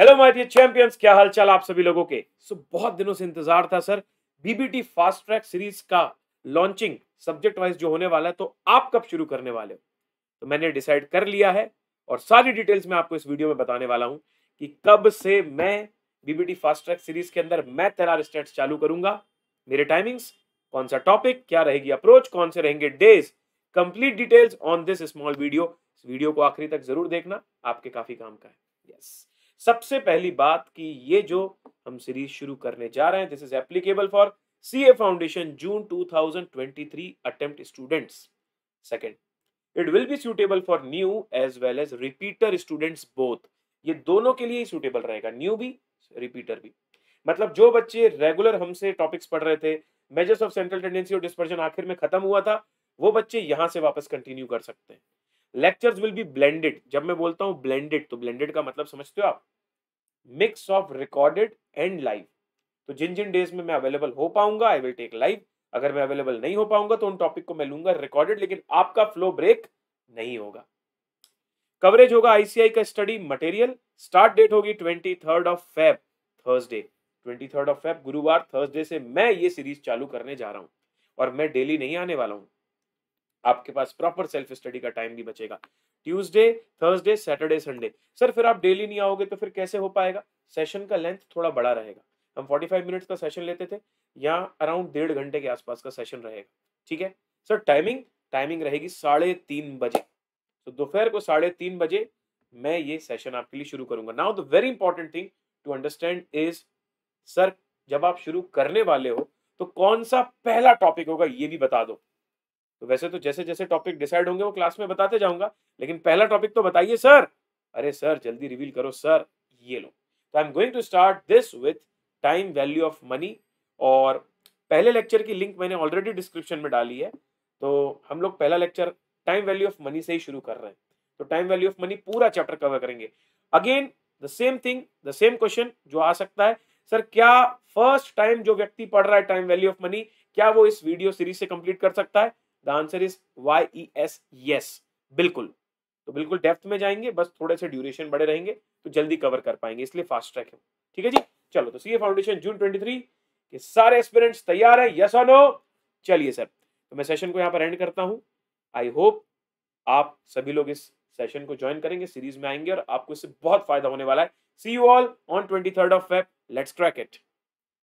Hello my dear champions क्या हाल चाल आप सभी लोगों के सो so, बहुत दिनों से इंतजार था sir BBT fast track series का लॉन्चिंग सब्जेक्ट वाइज जो होने वाला है तो आप कब शुरू करने वाले हो तो मैंने डिसाइड कर लिया है और सारी डिटेल्स मैं आपको इस वीडियो में बताने वाला हूं कि कब से मैं बीबीटी फास्ट ट्रैक सीरीज के अंदर मैं तैयार स्टेट्स चालू करूंगा मेरे टाइमिंग्स कौन सा टॉपिक क्या रहेगी अप्रोच कौन से रहेंगे days complete details on this small video इस वीडियो को आखिरी तक जरूर देखना आपके काफी काम का है यस yes. सबसे पहली बात कि ये जो हम सीरीज शुरू करने जा रहे हैं this is applicable for C A foundation June 2023 attempt students second it will be suitable for new as well as repeater students both ये दोनों के लिए ही सूटेबल रहेगा न्यू भी रिपीटर भी मतलब जो बच्चे रेगुलर हमसे टॉपिक्स पढ़ रहे थे मेजर्स ऑफ सेंट्रल टेंडेंसी और डिस्पर्जन आखिर में खत्म हुआ था वो बच्चे यहाँ से वापस कंटिन्यू कर सकते हैं लेक्चर्स विल बी ब्लेंडेड जब मैं बोलता हूँ ब्लेंडेड तो ब्लेंडेड का मतलब समझते हो आप mix of recorded and live तो जिन जिन डेज में मैं अवेलेबल हो पाऊंगा आई विल टेक लाइव अगर मैं अवेलेबल नहीं हो पाऊंगा तो उन टॉपिक को मैं लूंगा रिकॉर्डेड लेकिन आपका फ्लो ब्रेक नहीं होगा कवरेज होगा आईसीआई का स्टडी मटेरियल स्टार्ट डेट होगी twenty third of Feb Thursday twenty third of Feb गुरुवार थर्सडे से मैं ये सीरीज चालू करने जा रहा हूँ और मैं डेली नहीं आने वाला हूँ आपके पास प्रॉपर सेल्फ स्टडी का टाइम भी बचेगा Tuesday Thursday Saturday Sunday sir फिर आप डेली नहीं आओगे तो फिर कैसे हो पाएगा सेशन का लेंथ थोड़ा बड़ा रहेगा हम 45 मिनट्स का सेशन लेते थे या अराउंड डेढ़ घंटे के आसपास का सेशन रहेगा ठीक है सर टाइमिंग टाइमिंग रहेगी साढ़े तीन बजे तो दोपहर को साढ़े तीन बजे मैं ये सेशन आपके लिए शुरू करूंगा now the very important thing to understand is sir जब आप शुरू करने वाले हो तो कौन सा पहला टॉपिक होगा ये भी बता दो तो वैसे तो जैसे जैसे टॉपिक डिसाइड होंगे वो क्लास में बताते जाऊंगा लेकिन पहला टॉपिक तो बताइए सर अरे सर जल्दी रिवील करो सर ये लो तो I am going to start this with time value of money और पहले लेक्चर की लिंक मैंने ऑलरेडी डिस्क्रिप्शन में डाली है तो हम लोग पहला lecture time value of money से ही शुरू कर रहे हैं तो टाइम वैल्यू ऑफ मनी पूरा चैप्टर कवर करेंगे again the same thing the same question जो आ सकता है सर क्या फर्स्ट टाइम जो व्यक्ति पढ़ रहा है टाइम वैल्यू ऑफ मनी क्या वो इस वीडियो सीरीज से कंप्लीट कर सकता है the answer is Y E S yes बिल्कुल तो बिल्कुल डेप्थ में जाएंगे बस थोड़े से ड्यूरेशन बड़े रहेंगे तो जल्दी कवर कर पाएंगे इसलिए फास्ट ट्रैक है ठीक है जी चलो तो सीए फाउंडेशन जून 23 के सारे एक्सपेरेंट्स तैयार है यस और नो चलिए सर तो मैं सेशन को यहाँ पर एंड करता हूँ आई होप आप सभी लोग इस सेशन को ज्वाइन करेंगे सीरीज में आएंगे और आपको इससे बहुत फायदा होने वाला है see you all on twenty third of Feb let's crack it